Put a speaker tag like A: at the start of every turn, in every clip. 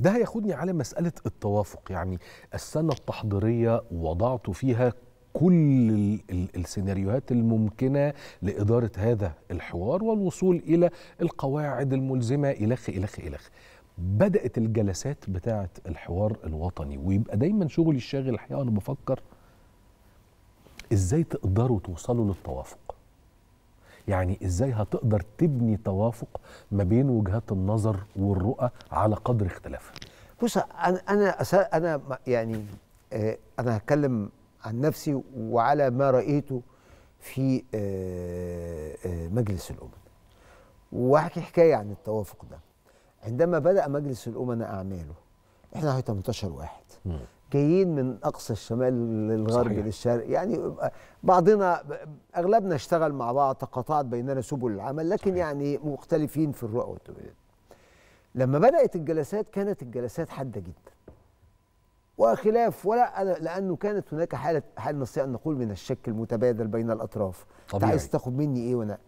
A: ده هياخدني على مسألة التوافق يعني السنة التحضيرية وضعت فيها كل السيناريوهات الممكنة لإدارة هذا الحوار والوصول إلى القواعد الملزمة إلخ إلخ إلخ بدأت الجلسات بتاعة الحوار الوطني ويبقى دايما شغلي الشاغل الحقيقة أنا بفكر إزاي تقدروا توصلوا للتوافق يعني ازاي هتقدر تبني توافق ما بين وجهات النظر والرؤى على قدر اختلافها
B: بص انا انا انا يعني آه، انا هتكلم عن نفسي وعلى ما رايته في آه، آه، مجلس الامم وهحكي حكايه عن التوافق ده عندما بدا مجلس الامم اعماله احنا 18 واحد جايين من اقصى الشمال للغرب صحيح. للشرق يعني بعضنا اغلبنا اشتغل مع بعض تقاطعت بيننا سبل العمل لكن صحيح. يعني مختلفين في الرؤى والتوجيهات لما بدات الجلسات كانت الجلسات حاده جدا وخلاف ولا أنا لانه كانت هناك حاله حال نستطيع ان نقول من الشك المتبادل بين الاطراف طبيعي عايز تاخد مني ايه وانا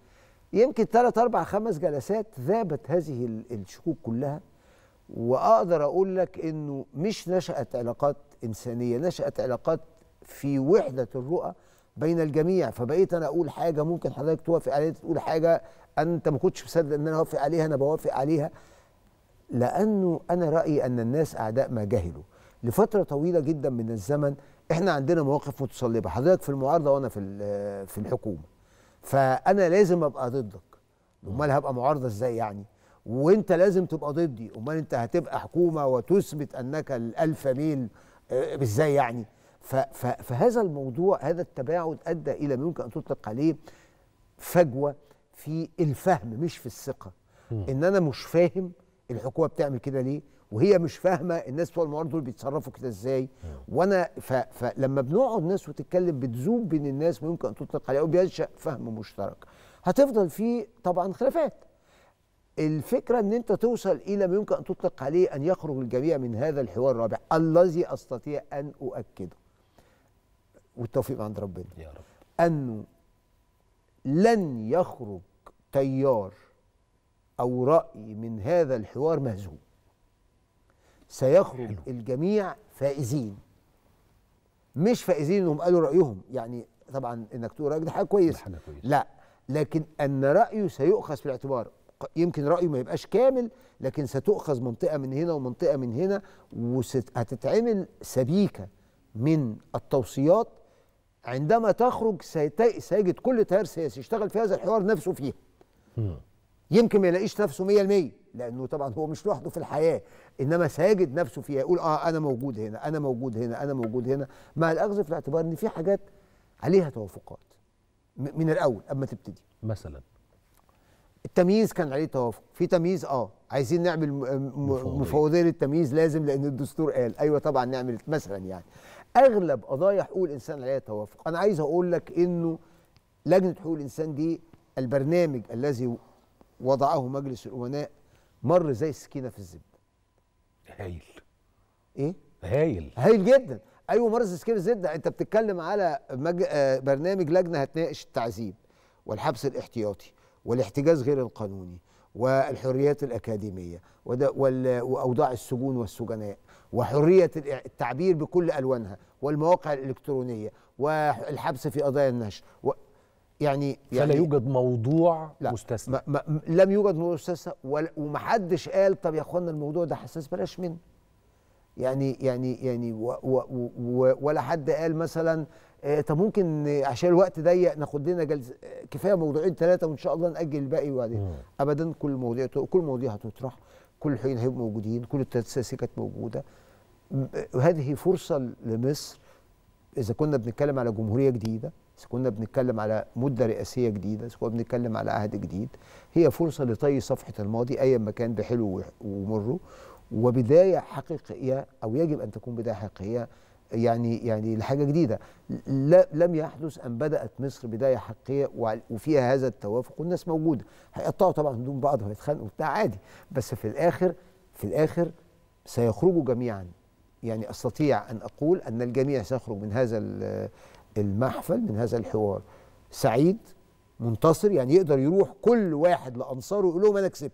B: يمكن ثلاث اربع خمس جلسات ذابت هذه الشكوك كلها واقدر اقول لك انه مش نشات علاقات إنسانية نشأت علاقات في وحدة الرؤى بين الجميع فبقيت أنا أقول حاجة ممكن حضرتك توافق عليها تقول حاجة أنت ما كنتش مصدق إن أنا أوافق عليها أنا بوافق عليها لأنه أنا رأيي أن الناس أعداء ما جهلوا لفترة طويلة جدا من الزمن إحنا عندنا مواقف متصلبة حضرتك في المعارضة وأنا في آه، في الحكومة فأنا لازم أبقى ضدك أمال هبقى معارضة إزاي يعني وانت لازم تبقى ضدي امال انت هتبقى حكومه وتثبت انك الالف ميل آه، ازاي يعني فهذا الموضوع هذا التباعد ادى الى ما يمكن ان تطلق عليه فجوه في الفهم مش في الثقه ان انا مش فاهم الحكومه بتعمل كده ليه وهي مش فاهمه الناس بتوع المعارضه دول بيتصرفوا كده ازاي وانا فلما بنقعد ناس وتتكلم بتزوم بين الناس يمكن ان تطلق او وبينشا فهم مشترك هتفضل في طبعا خلافات الفكرة أن أنت توصل إلى ما يمكن أن تطلق عليه أن يخرج الجميع من هذا الحوار الرابع الذي أستطيع أن أؤكده والتوفيق عند ربنا يا رب أنه لن يخرج تيار أو رأي من هذا الحوار مهزوم سيخرج حلو. الجميع فائزين مش فائزين انهم قالوا رايهم يعني طبعا انك تقول رايك ده حاجه كويسه لا لكن ان رايه سيؤخذ في الاعتبار يمكن رأيه ما يبقاش كامل لكن ستؤخذ منطقة من هنا ومنطقة من هنا وهتتعمل سبيكة من التوصيات عندما تخرج سيجد كل تيار سياسي يشتغل في هذا الحوار نفسه فيها يمكن ما يلاقيش نفسه 100% لانه طبعا هو مش لوحده في الحياه انما سيجد نفسه فيها يقول اه انا موجود هنا انا موجود هنا انا موجود هنا مع الاخذ في الاعتبار ان في حاجات عليها توافقات من الاول اما تبتدي مثلا التمييز كان عليه توافق في تمييز اه عايزين نعمل مفوضيه للتمييز لازم لان الدستور قال ايوه طبعا نعمل مثلا يعني اغلب قضايا حقوق الانسان عليها توافق انا عايز اقول لك انه لجنه حقوق الانسان دي البرنامج الذي وضعه مجلس الامناء مر زي السكينه في الزبده هايل ايه هايل هايل جدا ايوه مر زي السكينه في الزبده انت بتتكلم على مج... آه، برنامج لجنه هتناقش التعذيب والحبس الاحتياطي والاحتجاز غير القانوني والحريات الأكاديمية وأوضاع السجون والسجناء وحرية التعبير بكل ألوانها والمواقع الإلكترونية والحبس في قضايا النشر و يعني فلا يعني يوجد موضوع لا مستثنى ما ما لم يوجد موضوع مستثنى ومحدش قال طب يا اخوانا الموضوع ده حساس بلاش منه يعني يعني يعني و و و ولا حد قال مثلا آه، طب ممكن عشان الوقت ضيق ناخد لنا جلسه آه، كفايه موضوعين ثلاثه وان شاء الله ناجل الباقي وبعدين ابدا كل المواضيع كل المواضيع هتطرح كل الحين هيبقوا موجودين كل التاسيسات كانت موجوده وهذه آه، فرصه لمصر اذا كنا بنتكلم على جمهوريه جديده اذا كنا بنتكلم على مده رئاسيه جديده اذا كنا بنتكلم على عهد جديد هي فرصه لطي صفحه الماضي ايا ما كان بحلو ومره وبدايه حقيقيه او يجب ان تكون بدايه حقيقيه يعني يعني لحاجه جديده لا لم يحدث ان بدات مصر بدايه حقيقيه وفيها هذا التوافق والناس موجوده هيقطعوا طبعا هدوم بعض وهيتخانقوا بتاع عادي بس في الاخر في الاخر سيخرجوا جميعا يعني استطيع ان اقول ان الجميع سيخرج من هذا المحفل من هذا الحوار سعيد منتصر يعني يقدر يروح كل واحد لانصاره يقول لهم انا كسبت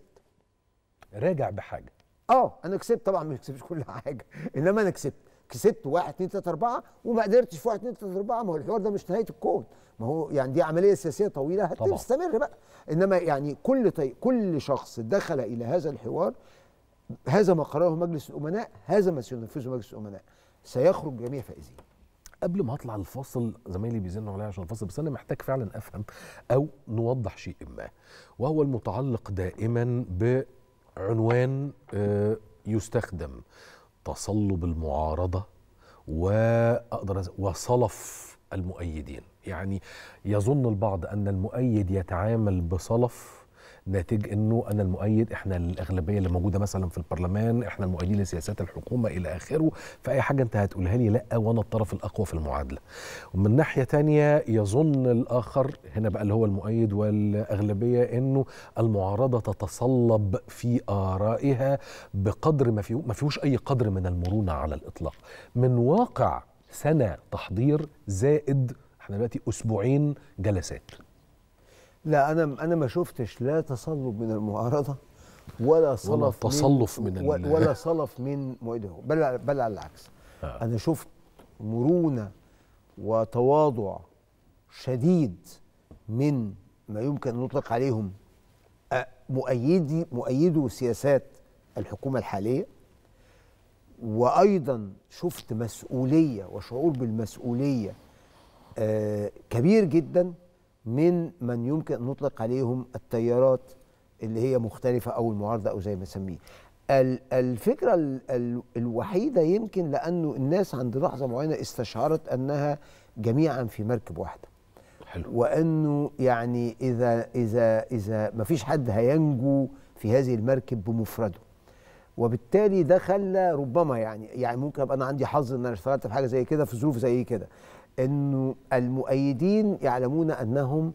B: راجع بحاجه اه انا كسبت طبعا ما كسبتش كل حاجه انما انا كسبت كسبت 1 2 3 4 وما قدرتش في 1 2 3 4 ما هو الحوار ده مش نهايه الكون ما هو يعني دي عمليه سياسيه طويله هتستمر بقى انما يعني كل طي... كل شخص دخل الى هذا الحوار هذا ما قرره مجلس الامناء هذا ما سينفذه مجلس الامناء سيخرج جميع فائزين قبل ما اطلع الفاصل
A: زمايلي بيزنوا عليا عشان الفاصل بس انا محتاج فعلا افهم او نوضح شيء ما وهو المتعلق دائما ب عنوان آه، يستخدم تصلب المعارضه واقدر وصلف المؤيدين يعني يظن البعض ان المؤيد يتعامل بصلف ناتج انه انا المؤيد احنا الاغلبيه اللي موجوده مثلا في البرلمان احنا المؤيدين لسياسات الحكومه الى اخره فاي حاجه انت هتقولها لي لا وانا الطرف الاقوى في المعادله ومن ناحيه تانية يظن الاخر هنا بقى اللي هو المؤيد والاغلبيه انه المعارضه تتصلب في ارائها بقدر ما فيه ما فيهوش اي قدر من المرونه على الاطلاق من واقع سنه تحضير
B: زائد احنا دلوقتي اسبوعين جلسات لا انا انا ما شفتش لا تصلب من المعارضه ولا صلف ولا تصلف من, من ولا, ولا صلف من مؤيده بل بل على العكس آه. انا شفت مرونه وتواضع شديد من ما يمكن ان نطلق عليهم مؤيدي مؤيدو سياسات الحكومه الحاليه وايضا شفت مسؤوليه وشعور بالمسؤوليه آه، كبير جدا من من يمكن أن نطلق عليهم التيارات اللي هي مختلفة أو المعارضة أو زي ما نسميه الفكرة الوحيدة يمكن لأنه الناس عند لحظة معينة استشعرت أنها جميعا في مركب واحدة حلو. وأنه يعني إذا إذا إذا ما فيش حد هينجو في هذه المركب بمفرده وبالتالي ده خلى ربما يعني يعني ممكن ابقى انا عندي حظ ان انا اشتغلت في حاجه زي كده في ظروف زي كده أن المؤيدين يعلمون أنهم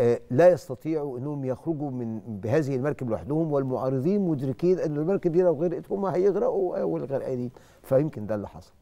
B: آه، لا يستطيعوا أنهم يخرجوا من بهذه المركب لوحدهم والمعارضين مدركين أن المركب دي لو غرقت هم هيغرقوا آه، والغرقانين فيمكن ده اللي حصل